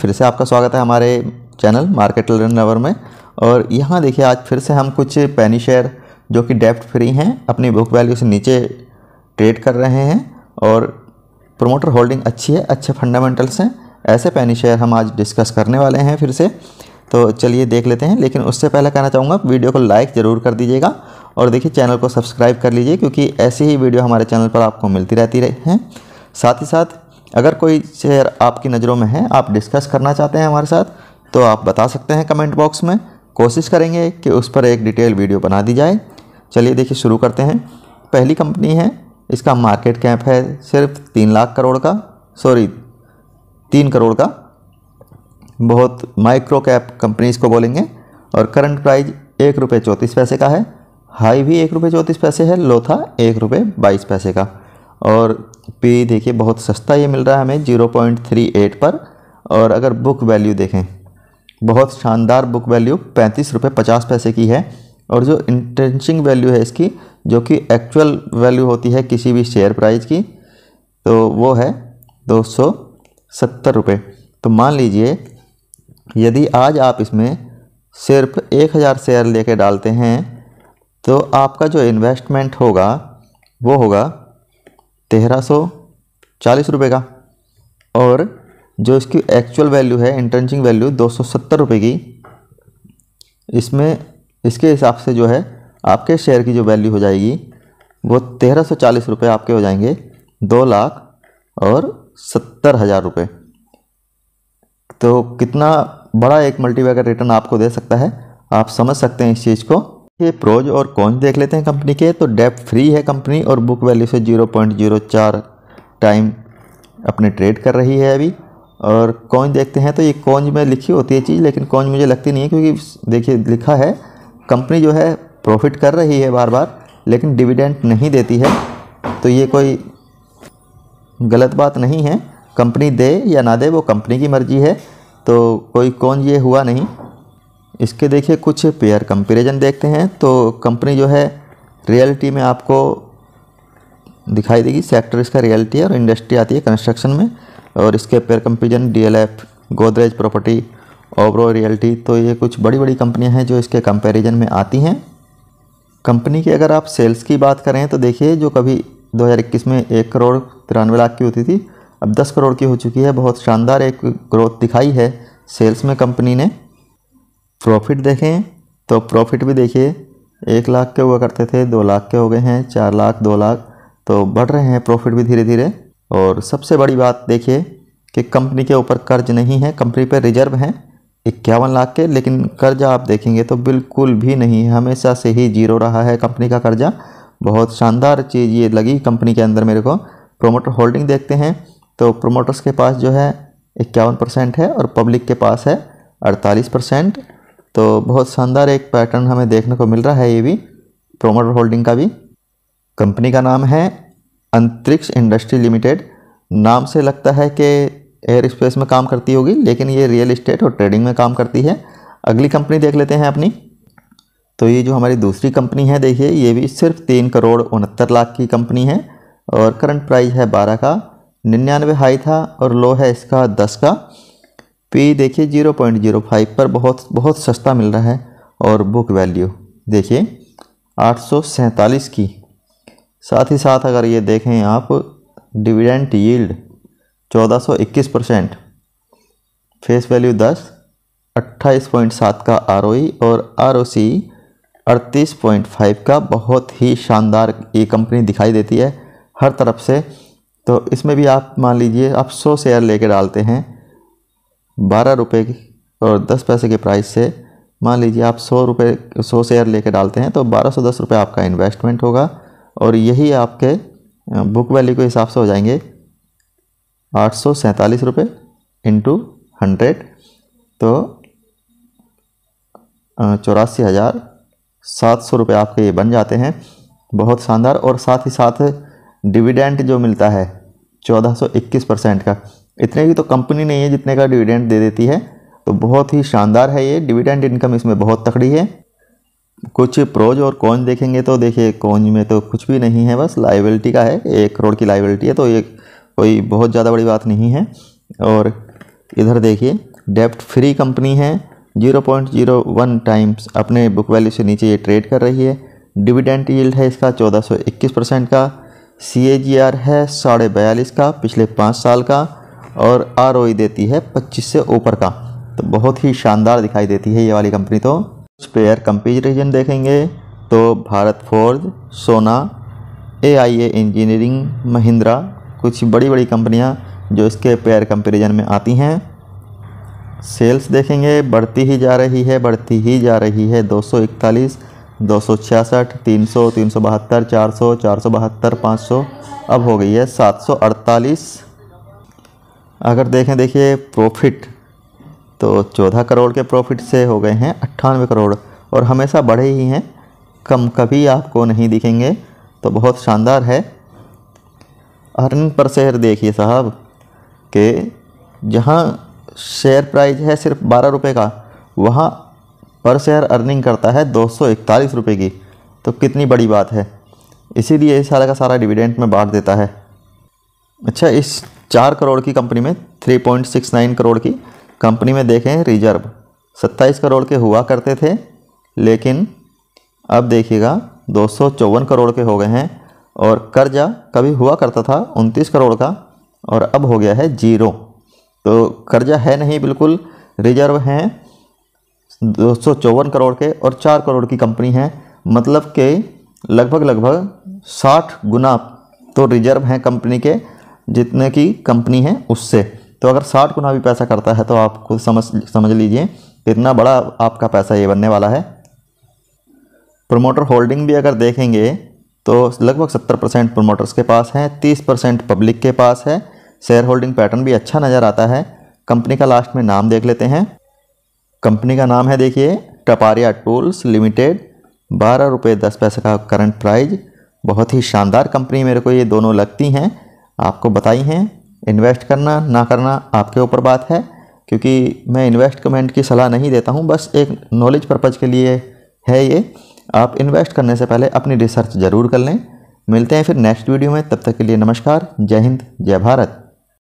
फिर से आपका स्वागत है हमारे चैनल मार्केट लर्न अवर में और यहाँ देखिए आज फिर से हम कुछ पैनी शेयर जो कि डेप्ट फ्री हैं अपनी बुक वैल्यू से नीचे ट्रेड कर रहे हैं और प्रोमोटर होल्डिंग अच्छी है अच्छे फंडामेंटल्स हैं ऐसे पैनी शेयर हम आज डिस्कस करने वाले हैं फिर से तो चलिए देख लेते हैं लेकिन उससे पहले कहना चाहूँगा वीडियो को लाइक ज़रूर कर दीजिएगा और देखिए चैनल को सब्सक्राइब कर लीजिए क्योंकि ऐसी ही वीडियो हमारे चैनल पर आपको मिलती रहती है साथ ही साथ अगर कोई शेयर आपकी नज़रों में है आप डिस्कस करना चाहते हैं हमारे साथ तो आप बता सकते हैं कमेंट बॉक्स में कोशिश करेंगे कि उस पर एक डिटेल वीडियो बना दी जाए चलिए देखिए शुरू करते हैं पहली कंपनी है इसका मार्केट कैप है सिर्फ तीन लाख करोड़ का सॉरी तीन करोड़ का बहुत माइक्रो कैप कंपनीज को बोलेंगे और करंट प्राइस एक रुपये चौंतीस पैसे का है हाई भी एक रुपये चौंतीस पैसे है लो था एक रुपये बाईस पैसे का और पे देखिए बहुत सस्ता ये मिल रहा है हमें जीरो पॉइंट थ्री एट पर और अगर बुक वैल्यू देखें बहुत शानदार बुक वैल्यू पैंतीस रुपये पचास पैसे की है और जो इंटेंशिंग वैल्यू है इसकी जो कि एक्चुअल वैल्यू होती है किसी भी शेयर प्राइस की तो वो है दो सौ सत्तर रुपये तो मान लीजिए यदि आज आप इसमें सिर्फ एक हज़ार शेयर लेके डालते हैं तो आपका जो इन्वेस्टमेंट होगा वो होगा तेरह सौ चालीस रुपये का और जो इसकी एक्चुअल वैल्यू है इंटर्नचिंग वैल्यू दो सौ सत्तर रुपये की इसमें इसके हिसाब से जो है आपके शेयर की जो वैल्यू हो जाएगी वो तेरह सौ चालीस रुपये आपके हो जाएंगे दो लाख और सत्तर हज़ार रुपये तो कितना बड़ा एक मल्टीबैगर रिटर्न आपको दे सकता है आप समझ सकते हैं इस चीज़ को के प्रोज और कॉन्स देख लेते हैं कंपनी के तो डेप फ्री है कंपनी और बुक वैल्यू से 0.04 टाइम अपने ट्रेड कर रही है अभी और कॉइन देखते हैं तो ये कॉन्ज में लिखी होती है चीज़ लेकिन कौन मुझे लगती नहीं है क्योंकि देखिए लिखा है कंपनी जो है प्रॉफिट कर रही है बार बार लेकिन डिविडेंट नहीं देती है तो ये कोई गलत बात नहीं है कंपनी दे या ना दे वो कंपनी की मर्ज़ी है तो कोई कौन ये हुआ नहीं इसके देखिए कुछ पेयर कंपेरिजन देखते हैं तो कंपनी जो है रियलिटी में आपको दिखाई देगी सेक्टर इसका रियलिटी है और इंडस्ट्री आती है कंस्ट्रक्शन में और इसके peer comparison DLF Godrej property Oberoi realty तो ये कुछ बड़ी बड़ी कंपनियां हैं जो इसके कंपेरिजन में आती हैं कंपनी की अगर आप सेल्स की बात करें तो देखिए जो कभी 2021 में एक करोड़ तिरानवे लाख की होती थी अब 10 करोड़ की हो चुकी है बहुत शानदार एक ग्रोथ दिखाई है सेल्स में कंपनी ने प्रॉफिट देखें तो प्रॉफिट भी देखिए एक लाख के हुआ करते थे दो लाख के हो गए हैं चार लाख दो लाख तो बढ़ रहे हैं प्रॉफिट भी धीरे धीरे और सबसे बड़ी बात देखिए कि कंपनी के ऊपर कर्ज नहीं है कंपनी पर रिजर्व हैं इक्यावन लाख के लेकिन कर्जा आप देखेंगे तो बिल्कुल भी नहीं हमेशा से ही जीरो रहा है कंपनी का कर्जा बहुत शानदार चीज़ ये लगी कंपनी के अंदर मेरे को प्रोमोटर होल्डिंग देखते हैं तो प्रोमोटर्स के पास जो है इक्यावन परसेंट है और पब्लिक के पास है अड़तालीस परसेंट तो बहुत शानदार एक पैटर्न हमें देखने को मिल रहा है ये भी प्रोमोटर होल्डिंग का भी कंपनी का नाम है अंतरिक्ष इंडस्ट्री लिमिटेड नाम से लगता है कि एयर स्पेस में काम करती होगी लेकिन ये रियल इस्टेट और ट्रेडिंग में काम करती है अगली कंपनी देख लेते हैं अपनी तो ये जो हमारी दूसरी कंपनी है देखिए ये भी सिर्फ तीन करोड़ उनहत्तर लाख की कंपनी है और करंट प्राइस है बारह का निन्यानवे हाई था और लो है इसका दस का पी देखिए जीरो पॉइंट जीरो फाइव पर बहुत बहुत सस्ता मिल रहा है और बुक वैल्यू देखिए आठ की साथ ही साथ अगर ये देखें आप dividend yield 1421 percent face value 10 28.7 का आर e और आर ओ सी अड़तीस पॉइंट फाइव का बहुत ही शानदार ये कंपनी दिखाई देती है हर तरफ से तो इसमें भी आप मान लीजिए आप 100 शेयर लेके डालते हैं बारह रुपये और दस पैसे के प्राइस से मान लीजिए आप सौ रुपये सौ शेयर ले डालते हैं तो बारह सौ दस रुपये आपका इन्वेस्टमेंट होगा और यही आपके बुक वैल्यू के हिसाब से हो जाएंगे आठ सौ सैंतालीस रुपये इंटू हंड्रेड तो चौरासी हज़ार सात सौ रुपये आपके ये बन जाते हैं बहुत शानदार और साथ ही साथ डिविडेंट जो मिलता है चौदह सौ इक्कीस परसेंट का इतने की तो कंपनी नहीं है जितने का डिविडेंड दे देती है तो बहुत ही शानदार है ये डिविडेंड इनकम इसमें बहुत तकड़ी है कुछ प्रोज और कौन देखेंगे तो देखिए कौन में तो कुछ भी नहीं है बस लाइबिलिटी का है एक करोड़ की लाइबिलिटी है तो ये कोई बहुत ज़्यादा बड़ी बात नहीं है और इधर देखिए डेप्ट फ्री कंपनी है 0.01 टाइम्स अपने बुक वैल्यू से नीचे ये ट्रेड कर रही है डिविडेंट यील्ड है इसका इक्कीस परसेंट का सी है साढ़े बयालीस का पिछले पाँच साल का और आर e देती है पच्चीस से ऊपर का तो बहुत ही शानदार दिखाई देती है ये वाली कंपनी तो स्पेयर कंपेरिजन देखेंगे तो भारत फोर्ज सोना ए आई ए इंजीनियरिंग महिंद्रा कुछ बड़ी बड़ी कंपनियां जो इसके पेयर कंपेरिजन में आती हैं सेल्स देखेंगे बढ़ती ही जा रही है बढ़ती ही जा रही है 241, 266, 300, 372, 400, 472, 500 अब हो गई है अड़तालीस अगर देखें देखिए प्रॉफिट तो चौदह करोड़ के प्रॉफिट से हो गए हैं अट्ठानवे करोड़ और हमेशा बढ़े ही हैं कम कभी आपको नहीं दिखेंगे तो बहुत शानदार है अर्निंग पर शेयर देखिए साहब के जहाँ शेयर प्राइस है सिर्फ बारह रुपये का वहाँ पर शेयर अर्निंग करता है दो सौ इकतालीस रुपये की तो कितनी बड़ी बात है इसीलिए सारा का सारा डिविडेंट में बांट देता है अच्छा इस चार करोड़ की कंपनी में three point six nine crore की कंपनी में देखें रिजर्व सत्ताईस करोड़ के हुआ करते थे लेकिन अब देखिएगा दो सौ चौवन करोड़ के हो गए हैं और कर्जा कभी हुआ करता था उनतीस करोड़ का और अब हो गया है जीरो तो कर्जा है नहीं बिल्कुल रिजर्व हैं दो सौ चौवन करोड़ के और चार करोड़ की कंपनी है मतलब के लगभग लगभग साठ गुना तो रिजर्व हैं कंपनी के जितने की कंपनी है उससे तो अगर साठ गुना भी पैसा करता है तो आप खुद समझ समझ लीजिए कितना बड़ा आपका पैसा ये बनने वाला है प्रोमोटर होल्डिंग भी अगर देखेंगे तो लगभग सत्तर परसेंट प्रोमोटर्स के पास है तीस परसेंट पब्लिक के पास है शेयर होल्डिंग पैटर्न भी अच्छा नज़र आता है कंपनी का लास्ट में नाम देख लेते हैं कंपनी का नाम है देखिए टपारिया टूल्स लिमिटेड बारह रुपये दस पैसे का करंट प्राइज बहुत ही शानदार कंपनी मेरे को ये दोनों लगती हैं आपको बताई हैं इन्वेस्ट करना ना करना आपके ऊपर बात है क्योंकि मैं इन्वेस्ट कमेंट की सलाह नहीं देता हूँ बस एक नॉलेज पर्पज़ के लिए है ये आप इन्वेस्ट करने से पहले अपनी रिसर्च ज़रूर कर लें मिलते हैं फिर नेक्स्ट वीडियो में तब तक के लिए नमस्कार जय हिंद जय भारत